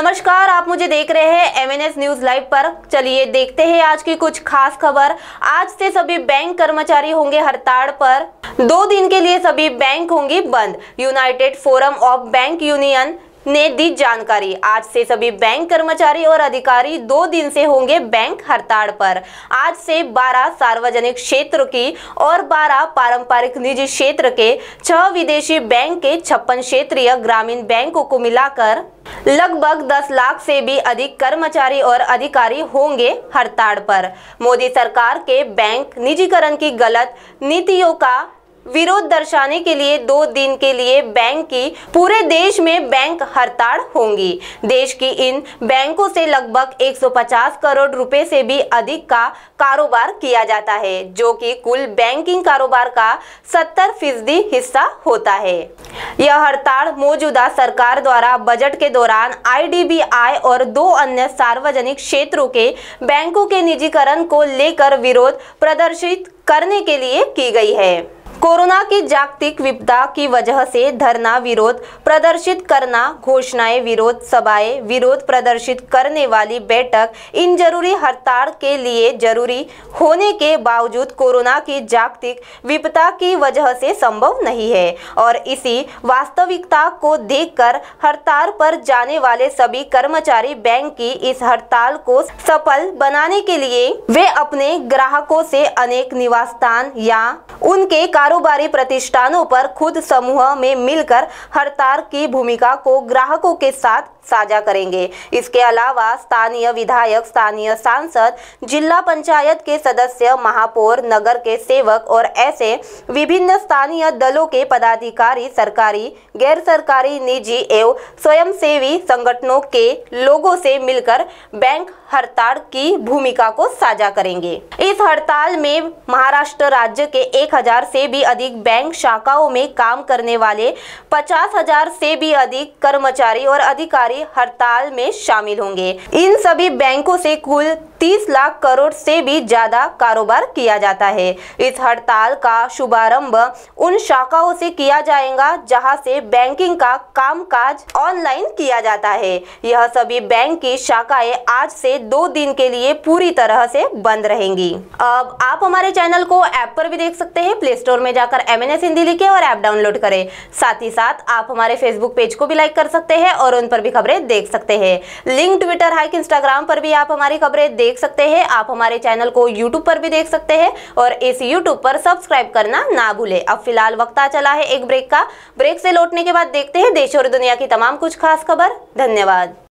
नमस्कार आप मुझे देख रहे हैं एमएनएस न्यूज लाइव पर चलिए देखते हैं आज की कुछ खास खबर आज से सभी बैंक कर्मचारी होंगे हड़ताल पर दो दिन के लिए सभी बैंक होंगी बंद United Forum of Bank Union ने दी जानकारी आज से सभी बैंक कर्मचारी और अधिकारी दो दिन से होंगे बैंक हड़ताल पर आज से 12 सार्वजनिक क्षेत्र की और 12 पारंपरिक निजी क्षेत्र के छह विदेशी बैंक के छप्पन क्षेत्रीय ग्रामीण बैंकों को मिलाकर लगभग 10 लाख से भी अधिक कर्मचारी और अधिकारी होंगे हड़ताल पर मोदी सरकार के बैंक निजीकरण की गलत नीतियों का विरोध दर्शाने के लिए दो दिन के लिए बैंक की पूरे देश में बैंक हड़ताल होंगी देश की इन बैंकों से लगभग 150 करोड़ रुपए से भी अधिक का कारोबार किया जाता है जो कि कुल बैंकिंग कारोबार का 70 फीसदी हिस्सा होता है यह हड़ताल मौजूदा सरकार द्वारा बजट के दौरान आईडीबीआई और दो अन्य सार्वजनिक क्षेत्रों के बैंकों के निजीकरण को लेकर विरोध प्रदर्शित करने के लिए की गई है कोरोना की जागतिक विपदा की वजह से धरना विरोध प्रदर्शित करना घोषणाएं विरोध सभाएं विरोध प्रदर्शित करने वाली बैठक इन जरूरी हड़ताल के लिए जरूरी होने के बावजूद कोरोना की जागतिक विपदा की वजह से संभव नहीं है और इसी वास्तविकता को देखकर हड़ताल पर जाने वाले सभी कर्मचारी बैंक की इस हड़ताल को सफल बनाने के लिए वे अपने ग्राहकों से अनेक निवास स्थान या उनके कारोबार कारोबारी प्रतिष्ठानों पर खुद समूह में मिलकर हड़ताल की भूमिका को ग्राहकों के साथ साझा करेंगे इसके अलावा स्थानीय विधायक स्थानीय सांसद जिला पंचायत के सदस्य महापौर नगर के सेवक और ऐसे विभिन्न स्थानीय दलों के पदाधिकारी सरकारी गैर सरकारी निजी एवं स्वयंसेवी संगठनों के लोगों से मिलकर बैंक हड़ताल की भूमिका को साझा करेंगे इस हड़ताल में महाराष्ट्र राज्य के 1000 से भी भी अधिक बैंक शाखाओं में काम करने वाले पचास हजार से भी अधिक कर्मचारी और अधिकारी हड़ताल में शामिल होंगे इन सभी बैंकों से कुल तीस लाख करोड़ से भी ज्यादा कारोबार किया जाता है इस हड़ताल का शुभारंभ उन शाखाओं से किया जाएगा जहां से बैंकिंग का कामकाज ऑनलाइन किया जाता है यह सभी बैंक की शाखाएं आज से दो दिन के लिए पूरी तरह से बंद रहेंगी अब आप हमारे चैनल को ऐप पर भी देख सकते हैं प्ले स्टोर में जाकर एम एन एस हिंदी लिखे और ऐप डाउनलोड करें साथ ही साथ आप हमारे फेसबुक पेज को भी लाइक कर सकते हैं और उन पर भी खबरें देख सकते हैं लिंक ट्विटर हाइक इंस्टाग्राम पर भी आप हमारी खबरें देख देख सकते हैं आप हमारे चैनल को यूट्यूब पर भी देख सकते हैं और इस यूट्यूब पर सब्सक्राइब करना ना भूले अब फिलहाल वक्त आ चला है एक ब्रेक का ब्रेक से लौटने के बाद देखते हैं देश और दुनिया की तमाम कुछ खास खबर धन्यवाद